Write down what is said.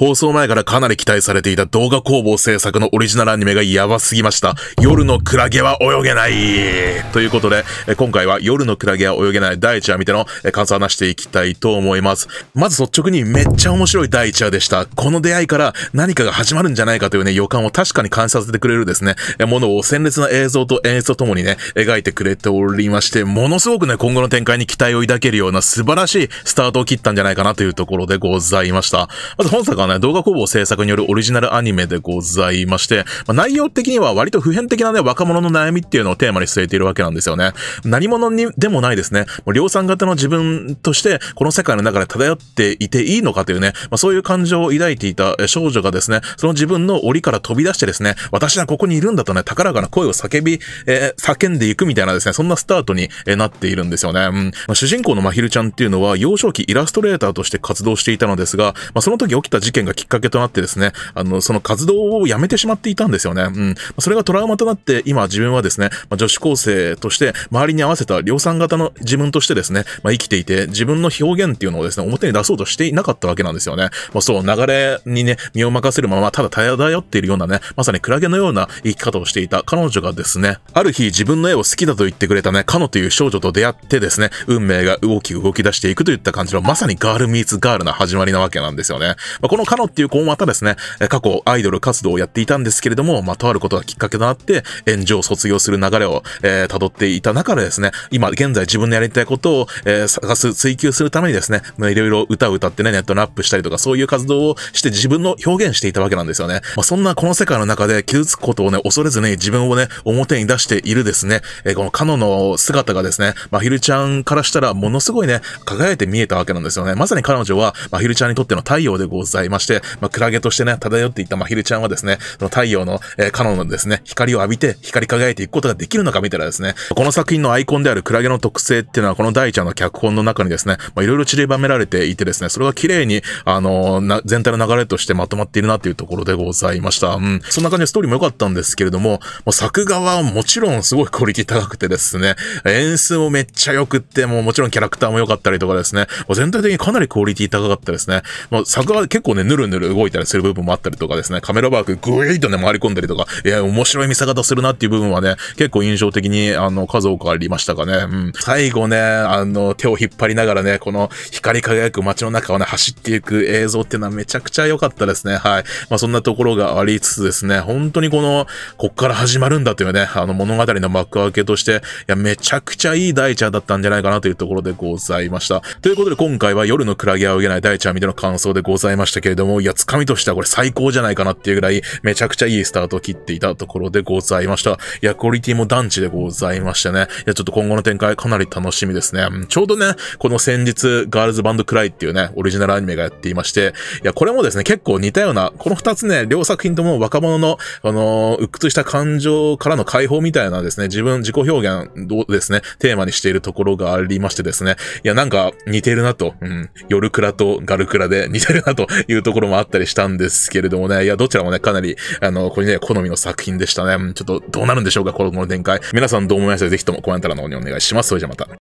放送前からかなり期待されていた動画工房制作のオリジナルアニメがやばすぎました。夜のクラゲは泳げないということで、今回は夜のクラゲは泳げない第1話見ての感想を話していきたいと思います。まず率直にめっちゃ面白い第1話でした。この出会いから何かが始まるんじゃないかというね、予感を確かに感じさせてくれるですね、ものを鮮烈な映像と演出とともにね、描いてくれておりまして、ものすごくね、今後の展開に期待を抱けるような素晴らしいスタートを切ったんじゃないかなというところでございました。まず本作はね、動画工房制作によるオリジナルアニメでございまして、まあ、内容的には割と普遍的なね、若者の悩みっていうのをテーマに据えているわけなんですよね。何者にでもないですね。もう量産型の自分として、この世界の中で漂っていていいのかというね、まあ、そういう感情を抱いていた少女がですね、その自分の檻から飛び出してですね、私はここにいるんだとね、高らかな声を叫び、えー、叫んでいくみたいなですね、そんなスタートになっているんですよね。うんまあ、主人公のまひるちゃんっていうのは、幼少期イラストレーターとして活動していたのですが、まあ、その時起きた事件件がきっかけとなってですね、あの、その活動をやめてしまっていたんですよね。うん。それがトラウマとなって、今自分はですね、まあ、女子高生として、周りに合わせた量産型の自分としてですね、まあ、生きていて、自分の表現っていうのをですね、表に出そうとしていなかったわけなんですよね。まあ、そう、流れにね、身を任せるまま、ただ漂っているようなね、まさにクラゲのような生き方をしていた彼女がですね、ある日自分の絵を好きだと言ってくれたね、カノという少女と出会ってですね、運命が動き動き出していくといった感じの、まさにガールミーツガールな始まりなわけなんですよね。まあ、このカノっていう子もまたですね、過去アイドル活動をやっていたんですけれども、まあ、とあることがきっかけとなって、炎上を卒業する流れを、えー、辿っていた中でですね、今現在自分のやりたいことを、えー、探す、追求するためにですね、まあ、いろいろ歌を歌ってね、ネットにアップしたりとか、そういう活動をして自分の表現していたわけなんですよね。まあ、そんなこの世界の中で傷つくことをね、恐れずに自分をね、表に出しているですね、えー、このカノの姿がですね、まひるちゃんからしたらものすごいね、輝いて見えたわけなんですよね。まさに彼女は、まひるちゃんにとっての太陽でございます。りまして、まあ、クラゲとしてね、漂っていたまひるちゃんはですね、その太陽の、えー、カノンのですね、光を浴びて、光り輝いていくことができるのか見たらですね、この作品のアイコンであるクラゲの特性っていうのは、この大ちゃんの脚本の中にですね、まいろいろ散りばめられていてですね、それが綺麗に、あのー、全体の流れとしてまとまっているなというところでございました。うん。そんな感じでストーリーも良かったんですけれども、もう作画はもちろんすごいクオリティ高くてですね、演出もめっちゃ良くって、もうもちろんキャラクターも良かったりとかですね、全体的にかなりクオリティ高かったですね。もう作画結構ね、ね、ぬるぬる動いたりする部分もあったりとかですね、カメラワークぐいーとね、回り込んだりとか、いや、面白い見せ方するなっていう部分はね、結構印象的に、あの、数多くありましたかね。うん。最後ね、あの、手を引っ張りながらね、この光り輝く街の中をね、走っていく映像っていうのはめちゃくちゃ良かったですね。はい。まあ、そんなところがありつつですね、本当にこの、こっから始まるんだというね、あの、物語の幕開けとして、いや、めちゃくちゃいいちゃんだったんじゃないかなというところでございました。ということで、今回は夜のクラゲは受げない第一話見ての感想でございましたけれども、いや、つかみとしてはこれ最高じゃないかなっていうぐらい、めちゃくちゃいいスタートを切っていたところでございました。いや、クオリティも団地でございましてね。いや、ちょっと今後の展開かなり楽しみですね。ちょうどね、この先日、ガールズバンドクライっていうね、オリジナルアニメがやっていまして、いや、これもですね、結構似たような、この二つね、両作品とも若者の、あのー、鬱屈した感情からの解放みたいなですね、自分、自己表現をですね、テーマにしているところがありましてですね、いや、なんか似てるなと、うん、夜倉とガルクラで似てるなといううところもあったりしたんですけれどもね、いや、どちらもね、かなり、あの、これね、好みの作品でしたね。ちょっとどうなるんでしょうか、この展開。皆さんどう思いましたぜひともコメント欄の方にお願いします。それじゃまた。